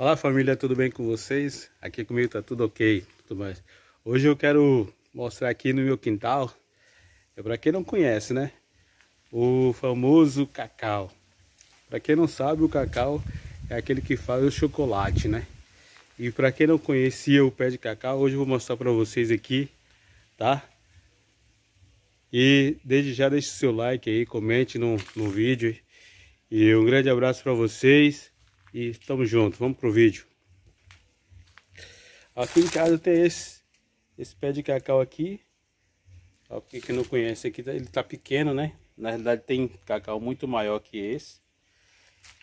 Olá família, tudo bem com vocês? Aqui comigo tá tudo ok, tudo mais. Hoje eu quero mostrar aqui no meu quintal, é para quem não conhece, né? O famoso cacau. Para quem não sabe, o cacau é aquele que faz o chocolate, né? E para quem não conhecia o pé de cacau, hoje eu vou mostrar para vocês aqui, tá? E desde já deixe seu like aí, comente no, no vídeo. E um grande abraço para vocês. E estamos juntos, vamos pro vídeo. Aqui em casa tem esse, esse pé de cacau aqui. quem que não conhece aqui, tá- ele tá pequeno, né? Na realidade tem cacau muito maior que esse.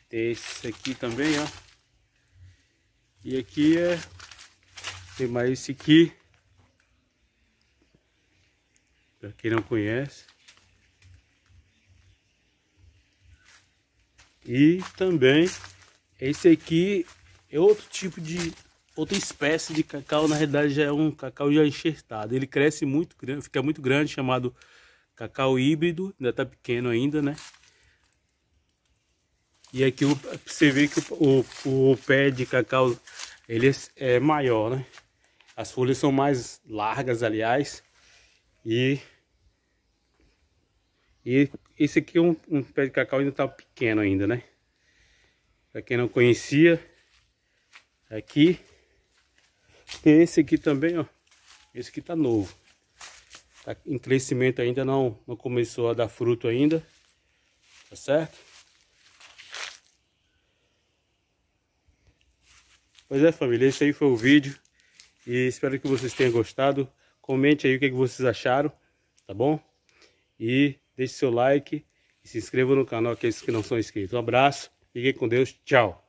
Tem esse aqui também, ó. E aqui é... Tem mais esse aqui. para quem não conhece. E também esse aqui é outro tipo de outra espécie de cacau, na realidade já é um cacau já enxertado. Ele cresce muito grande, fica muito grande, chamado cacau híbrido, ainda tá pequeno ainda, né? E aqui você vê que o, o, o pé de cacau ele é, é maior, né? As folhas são mais largas, aliás. E, e esse aqui é um, um pé de cacau ainda tá pequeno ainda, né? Para quem não conhecia, aqui. Tem esse aqui também, ó. Esse aqui tá novo. Tá em crescimento ainda, não, não começou a dar fruto ainda. Tá certo? Pois é, família, esse aí foi o vídeo. E espero que vocês tenham gostado. Comente aí o que, é que vocês acharam, tá bom? E deixe seu like e se inscreva no canal aqueles que não são inscritos. Um abraço Fiquem com Deus. Tchau.